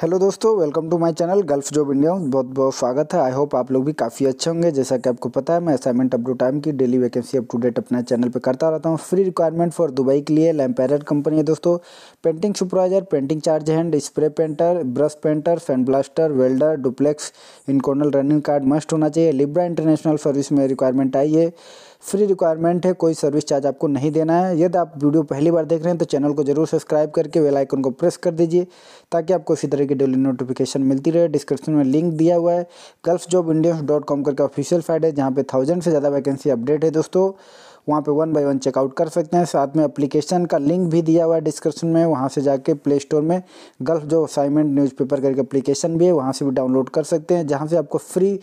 hello दोस्तों welcome to my channel Gulf Job India बहुत बहुत स्वागत है आई होप आप लोग भी काफ़ी अच्छे होंगे जैसा कि आपको पता है मैं असाइनमेंट अप टू टाइम की daily vacancy up to date अपने चैनल पे करता रहता हूँ फ्री रिक्वायरमेंट फॉर दुबई के लिए लैम्पेर कंपनी है दोस्तों painting supervisor painting charge hand spray painter brush painter fan blaster welder duplex inconel running card must होना चाहिए लिब्रा इंटरनेशनल सर्विस में रिक्वायरमेंट आई है फ्री रिक्वायरमेंट है कोई सर्विस चार्ज आपको नहीं देना है यदि आप वीडियो पहली बार देख रहे हैं तो चैनल को जरूर सब्सक्राइब करके वेल आइकन को प्रेस कर दीजिए ताकि आपको इसी तरह की डेली नोटिफिकेशन मिलती रहे डिस्क्रिप्शन में लिंक दिया हुआ है gulf job Indians dot com करके ऑफिशियल साइट है जहाँ पे थाउजेंड से ज़्यादा वैकेंसी अपडेट है दोस्तों वहाँ पे वन बाय वन चेकआउट कर सकते हैं साथ में एप्लीकेशन का लिंक भी दिया हुआ है डिस्क्रिप्शन में वहाँ से जाके प्ले स्टोर में गल्फ जो असाइनमेंट न्यूज़पेपर करके एप्लीकेशन भी है वहाँ से भी डाउनलोड कर सकते हैं जहाँ से आपको फ्री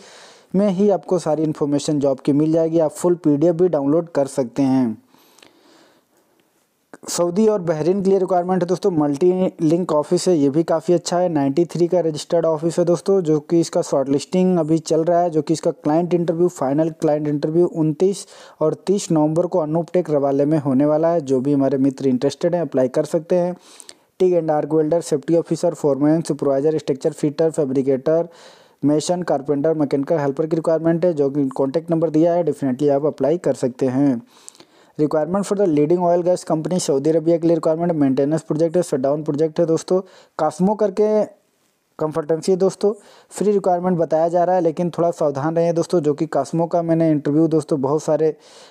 में ही आपको सारी इन्फॉर्मेशन जॉब की मिल जाएगी आप फुल पीडीएफ भी डाउनलोड कर सकते हैं सऊदी और बहरीन के लिए रिक्वायरमेंट है दोस्तों मल्टी लिंक ऑफिस है ये भी काफ़ी अच्छा है नाइन्टी थ्री का रजिस्टर्ड ऑफिस है दोस्तों जो कि इसका शॉर्ट लिस्टिंग अभी चल रहा है जो कि इसका client interview final client interview उनतीस और तीस नवंबर को अनूप टेक रवाले में होने वाला है जो भी हमारे मित्र इंटरेस्टेड हैं अप्लाई कर सकते हैं T and arc welder safety officer foreman supervisor structure fitter fabricator mason carpenter mechanical helper की रिक्वायरमेंट है जो कि कॉन्टैक्ट नंबर दिया है डेफिनेटली आप अप्लाई कर सकते हैं requirement for the leading oil gas company Saudi Arabia के लिए रिक्वायरमेंट मेंटेनेंस प्रोजेक्ट है शटडाउन प्रोजेक्ट है दोस्तों कास्मो करके कंफर्टेंसी दोस्तों फ्री रिक्वायरमेंट बताया जा रहा है लेकिन थोड़ा सावधान रहें दोस्तों जो कि कास्मो का मैंने इंटरव्यू दोस्तों बहुत सारे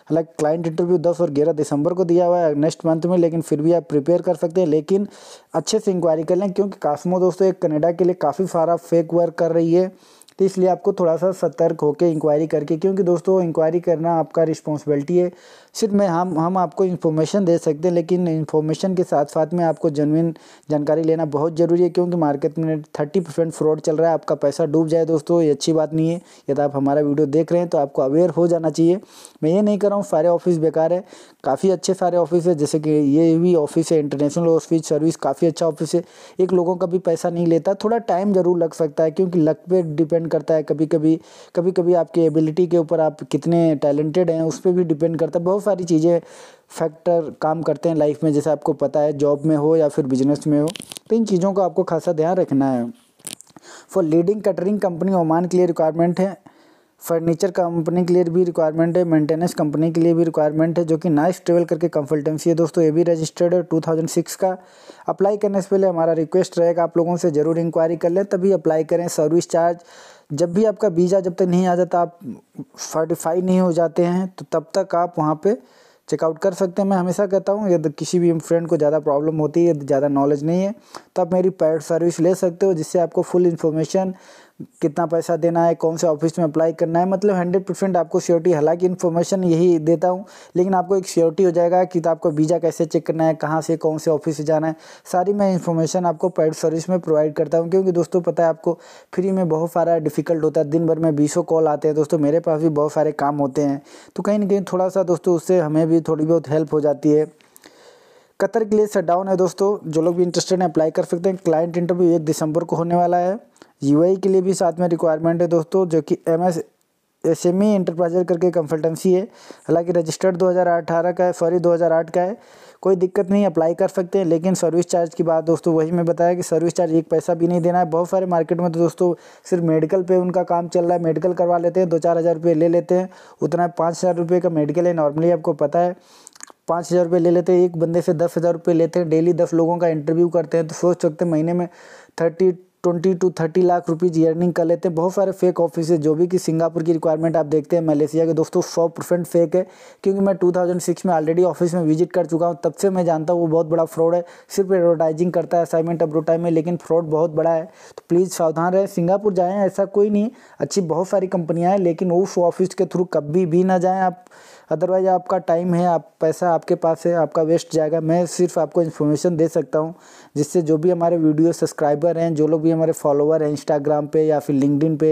हालांकि क्लाइंट इंटरव्यू 10 और 11 दिसंबर को दिया हुआ है नेक्स्ट मंथ में लेकिन फिर भी आप प्रिपेयर कर सकते हैं लेकिन अच्छे से इंक्वायरी कर लें क्योंकि कास्मो दोस्तों एक कनेडा के लिए काफ़ी सारा फेक वर्क कर रही है तो इसलिए आपको थोड़ा सा सतर्क होकर इंक्वायरी करके क्योंकि दोस्तों इंक्वायरी करना आपका रिस्पॉन्सिबिलिटी है सिर्फ मैं हम हम आपको इन्फॉर्मेशन दे सकते हैं लेकिन इन्फॉर्मेशन के साथ साथ में आपको जेनविन जानकारी लेना बहुत ज़रूरी है क्योंकि मार्केट में थर्टी परसेंट फ्रॉड चल रहा है आपका पैसा डूब जाए दोस्तों ये अच्छी बात नहीं है यदि आप हमारा वीडियो देख रहे हैं तो आपको अवेयर हो जाना चाहिए मैं ये नहीं कर रहा हूँ सारे ऑफिस बेकार है काफ़ी अच्छे सारे ऑफिस है जैसे कि ये भी ऑफिस है इंटरनेशनल ऑफिस सर्विस काफ़ी अच्छा ऑफिस है एक लोगों का भी पैसा नहीं लेता थोड़ा टाइम ज़रूर लग सकता है क्योंकि लक पर डिपेंड डिपेंड करता है कभी कभी कभी कभी आपके एबिलिटी के ऊपर आप कितने टैलेंटेड हैं उस पर भी डिपेंड करता है बहुत सारी चीज़ें फैक्टर काम करते हैं लाइफ में जैसे आपको पता है जॉब में हो या फिर बिजनेस में हो तो इन चीज़ों का आपको खासा ध्यान रखना है for leading catering company Oman के लिए रिक्वायरमेंट है फर्नीचर कंपनी के लिए भी रिक्वायरमेंट है मेंटेनेंस कंपनी के लिए भी रिक्वायरमेंट है जो कि नाइस ट्रेवल करके कंसल्टेंसी है दोस्तों ये भी रजिस्टर्ड है टू थाउजेंड सिक्स का अप्लाई करने से पहले हमारा रिक्वेस्ट रहेगा आप लोगों से ज़रूर इंक्वायरी कर लें तभी अप्लाई करें सर्विस चार्ज जब भी आपका वीज़ा जब तक नहीं आ जाता आप सर्टिफाई नहीं हो जाते हैं तो तब तक आप वहाँ पर चेकआउट कर सकते हैं मैं हमेशा कहता हूँ यदि किसी भी फ्रेंड को ज़्यादा प्रॉब्लम होती है ज़्यादा नॉलेज नहीं है तो आप मेरी पैड सर्विस ले सकते हो जिससे आपको फुल इन्फॉर्मेशन कितना पैसा देना है कौन से ऑफिस में अप्लाई करना है मतलब हंड्रेड परसेंट आपको श्योरिटी हालांकि इन्फॉर्मेशन यही देता हूँ लेकिन आपको एक श्योरिटी हो जाएगा कि तो आपको वीज़ा कैसे चेक करना है कहाँ से कौन से ऑफिस जाना है सारी मैं इन्फॉर्मेशन आपको पैड सर्विस में प्रोवाइड करता हूँ क्योंकि दोस्तों पता है आपको फ्री में बहुत सारा डिफ़िकल्ट होता है दिन भर में बीसों कॉल आते हैं दोस्तों मेरे पास भी बहुत सारे काम होते हैं तो कहीं ना कहीं थोड़ा सा दोस्तों उससे हमें भी थोड़ी बहुत हेल्प हो जाती है कतर के लिए शटडाउन है दोस्तों जो लोग भी इंटरेस्टेड हैं अप्लाई कर सकते हैं क्लाइंट इंटरव्यू एक दिसंबर को होने वाला है यू e के लिए भी साथ में रिक्वायरमेंट है दोस्तों जो कि M S S M E करके कंसल्टेंसी है हालांकि रजिस्टर्ड 2018 का है सॉरी 2008 का है कोई दिक्कत नहीं अप्लाई कर सकते हैं लेकिन सर्विस चार्ज की बात दोस्तों वही मैं बताया कि सर्विस चार्ज एक पैसा भी नहीं देना है बहुत सारे मार्केट में तो दोस्तों सिर्फ मेडिकल पे उनका काम चल रहा है मेडिकल करवा लेते हैं दो चार हज़ार रुपये ले लेते हैं उतना पाँच हज़ार रुपये का मेडिकल है नॉर्मली आपको पता है पाँच हज़ार रुपये ले लेते हैं एक बंदे से दस हज़ार रुपये लेते हैं डेली दस लोगों का इंटरव्यू करते हैं तो सोच सकते हैं महीने में thirty twenty to thirty lakh rupees earning कर लेते हैं बहुत सारे फेक ऑफिस जो भी कि सिंगापुर की रिक्वायरमेंट आप देखते हैं मलेशिया के दोस्तों सौ परसेंट फेक है क्योंकि मैं 2006 में ऑलरेडी ऑफिस में विजिट कर चुका हूँ तब से मैं जानता हूँ वो बहुत बड़ा फ्रॉड है सिर्फ एडवर्टाइजिंग करता है असाइनमेंट अपरोटाइम में लेकिन फ्रॉड बहुत बड़ा है तो प्लीज़ सावधान रहें सिंगापुर जाएँ ऐसा कोई नहीं अच्छी बहुत सारी कंपनियाँ हैं लेकिन उस ऑफिस के थ्रू कभी भी ना जाएँ आप अदरवाइज आपका टाइम है आप पैसा आपके पास है आपका वेस्ट जाएगा मैं सिर्फ आपको इन्फॉर्मेशन दे सकता हूँ जिससे जो भी हमारे वीडियो सब्सक्राइबर हैं जो लोग भी हमारे फॉलोवर हैं इंस्टाग्राम पे या फिर लिंकडिन पे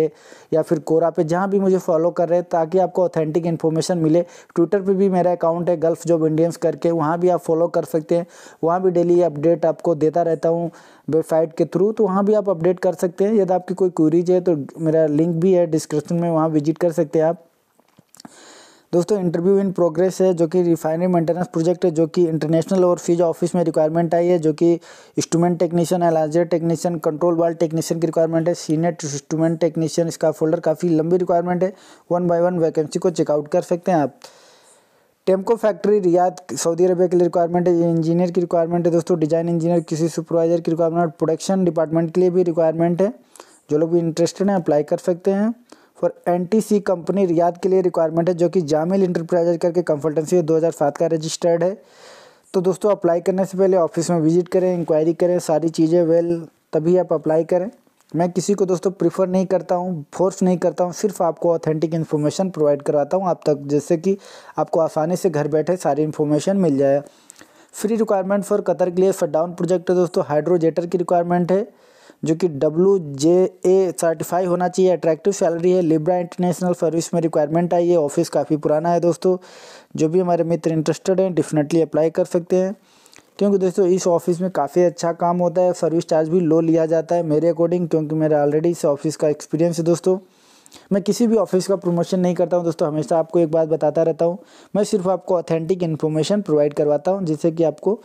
या फिर कोरा पे जहाँ भी मुझे फॉलो कर रहे हैं ताकि आपको ऑथेंटिक इन्फॉर्मेशन मिले ट्विटर पर भी मेरा अकाउंट है गल्फ जॉब इंडियंस करके वहाँ भी आप फॉलो कर सकते हैं वहाँ भी डेली अपडेट आपको देता रहता हूँ वेबसाइट के थ्रू तो वहाँ भी आप अपडेट कर सकते हैं यदि आपकी कोई क्वेरीज है तो मेरा लिंक भी है डिस्क्रिप्शन में वहाँ विजिट कर सकते हैं आप दोस्तों इंटरव्यू इन प्रोग्रेस है जो कि रिफाइनरी मेंटेनेंस प्रोजेक्ट है जो कि इंटरनेशनल और फिज ऑफिस में रिक्वायरमेंट आई है जो कि इंस्ट्रूमेंट टेक्नीशियन एलाइजर टेक्नीशियन कंट्रोल वाल टेक्नीशियन की रिक्वायरमेंट है सीनियर इंस्ट्रूमेंट टेक्नीशियन इसका फोल्डर काफ़ी लंबी रिक्वायरमेंट है वन बाई वन वैकेंसी को चेकआउट कर सकते हैं आप Temco factory Riyadh Saudi Arabia के लिए रिक्वायरमेंट है इंजीनियर की रिक्वायरमेंट है दोस्तों डिजाइन इंजीनियर किसी सुपरवाइजर की रिक्वायरमेंट प्रोडक्शन डिपार्टमेंट के लिए भी रिक्वायरमेंट है जो लोग भी इंटरेस्टेड हैं अप्लाई कर सकते हैं फॉर एन कंपनी रियाद के लिए रिक्वायरमेंट है जो कि जामिल इंटरप्राइजेज करके कंसल्टेंसी है 2007 का रजिस्टर्ड है तो दोस्तों अप्लाई करने से पहले ऑफिस में विजिट करें इंक्वायरी करें सारी चीज़ें वेल तभी आप अप्लाई करें मैं किसी को दोस्तों प्रीफर नहीं करता हूँ फोर्स नहीं करता हूँ सिर्फ आपको ऑथेंटिक इन्फॉर्मेशन प्रोवाइड करवाता हूँ आप तक जैसे कि आपको आसानी से घर बैठे सारी इन्फॉर्मेशन मिल जाए फ्री रिक्वायरमेंट फॉर कतर के लिए डाउन प्रोजेक्ट है दोस्तों हाइड्रोजेटर की रिक्वायरमेंट है जो कि डब्ल्यू जे ए सर्टिफाई होना चाहिए अट्रैक्टिव सैलरी है लिब्रा इंटरनेशनल सर्विस में रिक्वायरमेंट आई है ऑफिस काफ़ी पुराना है दोस्तों जो भी हमारे मित्र इंटरेस्टेड हैं डेफिनेटली अप्लाई कर सकते हैं क्योंकि दोस्तों इस ऑफिस में काफ़ी अच्छा काम होता है सर्विस चार्ज भी लो लिया जाता है मेरे अकॉर्डिंग क्योंकि मेरा ऑलरेडी इस ऑफिस का एक्सपीरियंस है दोस्तों मैं किसी भी ऑफिस का प्रमोशन नहीं करता हूं दोस्तों हमेशा आपको एक बात बताता रहता हूं मैं सिर्फ आपको ऑथेंटिक इन्फॉर्मेशन प्रोवाइड करवाता हूं जिससे कि आपको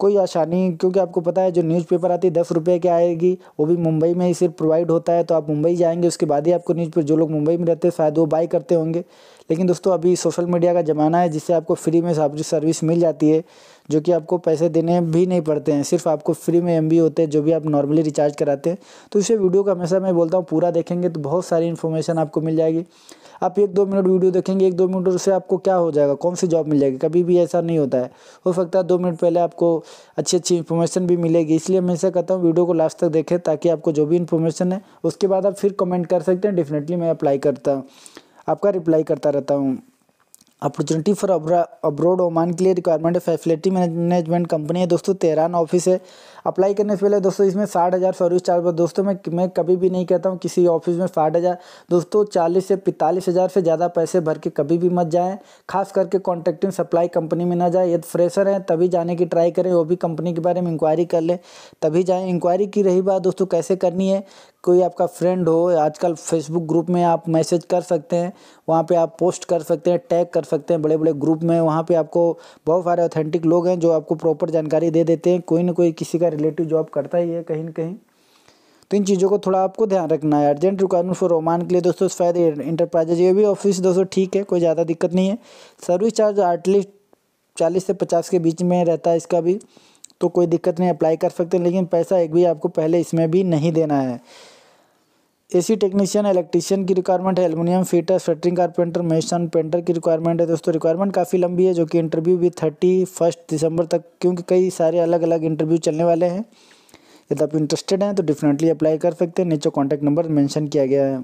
कोई आसानी क्योंकि आपको पता है जो न्यूज़पेपर आती है दस रुपये की आएगी वो भी मुंबई में ही सिर्फ प्रोवाइड होता है तो आप मुंबई जाएंगे उसके बाद ही आपको न्यूज़पेपर जो लोग मुंबई में रहते हैं शायद वो बाई करते होंगे लेकिन दोस्तों अभी सोशल मीडिया का ज़माना है जिससे आपको फ्री में सर्विस मिल जाती है जो कि आपको पैसे देने भी नहीं पड़ते हैं सिर्फ आपको फ्री में एम होते हैं जो भी आप नॉर्मली रिचार्ज कराते हैं तो इसे वीडियो का हमेशा मैं बोलता हूँ पूरा देखेंगे तो बहुत सारी इन्फॉर्मेशन आपको मिल जाएगी आप एक दो मिनट वीडियो देखेंगे एक दो मिनट से आपको क्या हो जाएगा कौन सी जॉब मिल जाएगी कभी भी ऐसा नहीं होता है हो सकता है दो मिनट पहले आपको अच्छी अच्छी इन्फॉर्मेशन भी मिलेगी इसलिए मैं ऐसा कहता हूँ वीडियो को लास्ट तक देखें ताकि आपको जो भी इन्फॉर्मेशन है उसके बाद आप फिर कमेंट कर सकते हैं डेफिनेटली मैं अप्लाई करता हूँ आपका रिप्लाई करता रहता हूँ अपॉर्चुनिटी फॉर अब्रॉड ओमान के लिए रिक्वायरमेंट है फैसिलिटी मैनेजमेंट कंपनी है दोस्तों तेहरान ऑफिस है अप्लाई करने से पहले दोस्तों इसमें साठ हज़ार सर्विस चार्ज पर दोस्तों मैं मैं कभी भी नहीं कहता हूँ किसी ऑफिस में साठ हज़ार दोस्तों चालीस से पैंतालीस हज़ार से ज़्यादा पैसे भर के कभी भी मत जाएँ खास करके कॉन्ट्रैक्टिंग सप्लाई कंपनी में ना जाए यदि फ्रेशर हैं तभी जाने की ट्राई करें वो भी कंपनी के बारे में इंक्वायरी कर लें तभी जाएँ इंक्वायरी की रही बात दोस्तों कैसे करनी है कोई आपका फ्रेंड हो आजकल फेसबुक ग्रुप में आप मैसेज कर सकते हैं वहाँ पे आप पोस्ट कर सकते हैं टैग कर सकते हैं बड़े बड़े ग्रुप में वहाँ पे आपको बहुत सारे ऑथेंटिक लोग हैं जो आपको प्रॉपर जानकारी दे देते हैं कोई ना कोई किसी का रिलेटिव जॉब करता ही है कहीं ना कहीं तो इन चीज़ों को थोड़ा आपको ध्यान रखना है अर्जेंट रिक्वायरमेंट फॉर ओमान के लिए दोस्तों शायद इंटरप्राइजेज ये भी ऑफिस दोस्तों ठीक है कोई ज़्यादा दिक्कत नहीं है सर्विस चार्ज एटलीस्ट चालीस से पचास के बीच में रहता है इसका भी तो कोई दिक्कत नहीं अप्लाई कर सकते लेकिन पैसा एक भी आपको पहले इसमें भी नहीं देना है एसी टेक्नीशियन इलेक्ट्रीशियन की रिक्वायरमेंट है aluminium fitter shuttering carpenter mason painter की रिक्वायरमेंट है दोस्तों रिक्वायरमेंट काफ़ी लंबी है जो कि इंटरव्यू भी थर्टी फर्स्ट दिसंबर तक क्योंकि कई सारे अलग अलग इंटरव्यू चलने वाले हैं यदि आप इंटरेस्टेड हैं तो डेफिनेटली अप्लाई कर सकते हैं नीचे कॉन्टैक्ट नंबर मैंशन किया गया है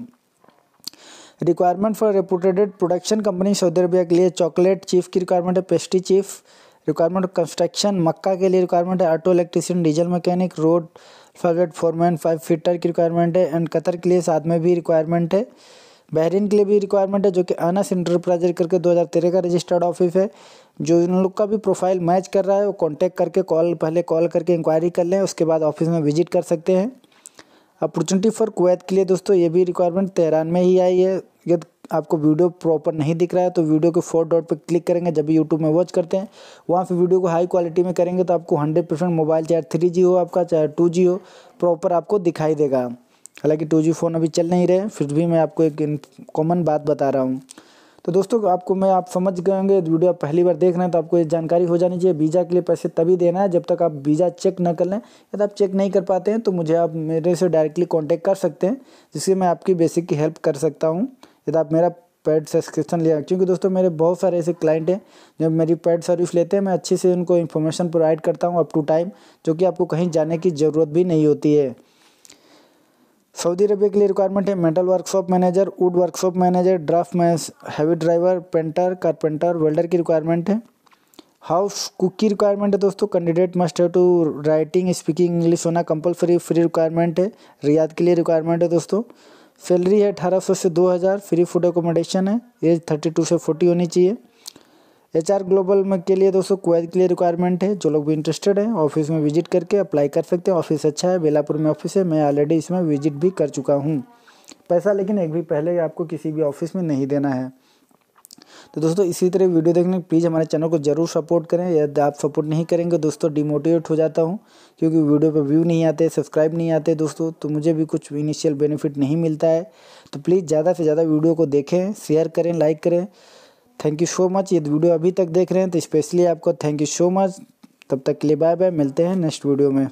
requirement for reputed production company Saudi Arabia के लिए चॉकलेट चीफ की रिक्वायरमेंट है pastry chief requirement construction Mecca के लिए रिक्वायरमेंट है auto electrician diesel mechanic road four point five fitter की रिक्वायरमेंट है एंड कतर के लिए साथ में भी रिक्वायरमेंट है बहरीन के लिए भी रिक्वायरमेंट है जो कि अनस इंटरप्राइजर करके 2013 का रजिस्टर्ड ऑफिस है जो इन लोग का भी प्रोफाइल मैच कर रहा है वो कांटेक्ट करके कॉल पहले कॉल करके इंक्वायरी कर लें उसके बाद ऑफिस में विजिट कर सकते हैं अपॉर्चुनिटी फॉर कुवैत के लिए दोस्तों ये भी रिक्वायरमेंट तेहरान में ही आई है यदि आपको वीडियो प्रॉपर नहीं दिख रहा है तो वीडियो के फोर डॉट पर क्लिक करेंगे जब भी यूट्यूब में वॉच करते हैं वहाँ पे वीडियो को हाई क्वालिटी में करेंगे तो आपको हंड्रेड परसेंट मोबाइल चाहे थ्री जी हो आपका चाहे टू जी हो प्रॉपर आपको दिखाई देगा हालांकि टू जी फ़ोन अभी चल नहीं रहे फिर भी मैं आपको एक कॉमन बात बता रहा हूँ तो दोस्तों आपको मैं आप समझ गए होंगे वीडियो आप पहली बार देख रहे हैं तो आपको ये जानकारी हो जानी चाहिए वीज़ा के लिए पैसे तभी देना है जब तक आप वीज़ा चेक न कर लें यदि आप चेक नहीं कर पाते हैं तो मुझे आप मेरे से डायरेक्टली कॉन्टेक्ट कर सकते हैं जिससे मैं आपकी बेसिक की हेल्प कर सकता हूँ यदि आप मेरा पेड सब्सक्रिप्शन लिया क्योंकि दोस्तों मेरे बहुत सारे ऐसे क्लाइंट हैं जब मेरी पेड सर्विस लेते हैं मैं अच्छे से उनको इन्फॉर्मेशन प्रोवाइड करता हूँ अप टू टाइम जो कि आपको कहीं जाने की ज़रूरत भी नहीं होती है सऊदी अरबिया के लिए रिक्वायरमेंट है metal workshop manager wood workshop manager draft man heavy driver painter carpenter welder की रिक्वायरमेंट है हाउस कुक की रिक्वायरमेंट है दोस्तों कैंडिडेट मस्ट है टू राइटिंग स्पीकिंग इंग्लिश होना कंपलसरी फ्री रिक्वायरमेंट है रियाद के लिए रिक्वायरमेंट है दोस्तों सैलरी है अठारह सौ से दो हज़ार फ्री फूड एकोमोडेशन है एज थर्टी टू से फोर्टी होनी चाहिए एच आर ग्लोबल में के लिए दोस्तों कुवैत के लिए रिक्वायरमेंट है जो लोग भी इंटरेस्टेड हैं ऑफिस में विजिट करके अप्लाई कर सकते हैं ऑफिस अच्छा है बेलापुर में ऑफिस है मैं ऑलरेडी इसमें विजिट भी कर चुका हूँ पैसा लेकिन एक भी पहले आपको किसी भी ऑफिस में नहीं देना है तो दोस्तों इसी तरह वीडियो देखने प्लीज़ हमारे चैनल को जरूर सपोर्ट करें यदि आप सपोर्ट नहीं करेंगे दोस्तों डिमोटिवेट हो जाता हूँ क्योंकि वीडियो पर व्यू नहीं आते सब्सक्राइब नहीं आते दोस्तों तो मुझे भी कुछ इनिशियल बेनिफिट नहीं मिलता है तो प्लीज़ ज़्यादा से ज़्यादा वीडियो को देखें शेयर करें लाइक करें थैंक यू सो मच यदि वीडियो अभी तक देख रहे हैं तो स्पेशली आपको थैंक यू सो मच तब तक के लिए बाय बाय मिलते हैं नेक्स्ट वीडियो में